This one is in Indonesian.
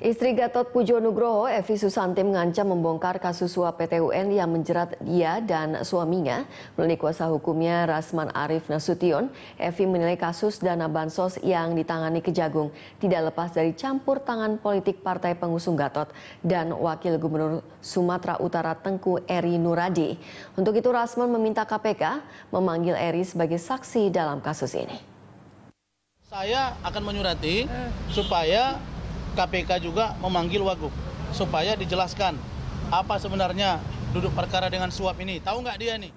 Istri Gatot Pujo Nugroho, Evi Susanti mengancam membongkar kasus suap PTUN yang menjerat dia dan suaminya. Melalui kuasa hukumnya Rasman Arif Nasution, Evi menilai kasus dana bansos yang ditangani Kejagung tidak lepas dari campur tangan politik partai pengusung Gatot dan Wakil Gubernur Sumatera Utara Tengku Eri Nuradi. Untuk itu Rasman meminta KPK memanggil Eri sebagai saksi dalam kasus ini. Saya akan menyurati eh. supaya KPK juga memanggil Wagub supaya dijelaskan apa sebenarnya duduk perkara dengan suap ini. Tahu nggak dia nih?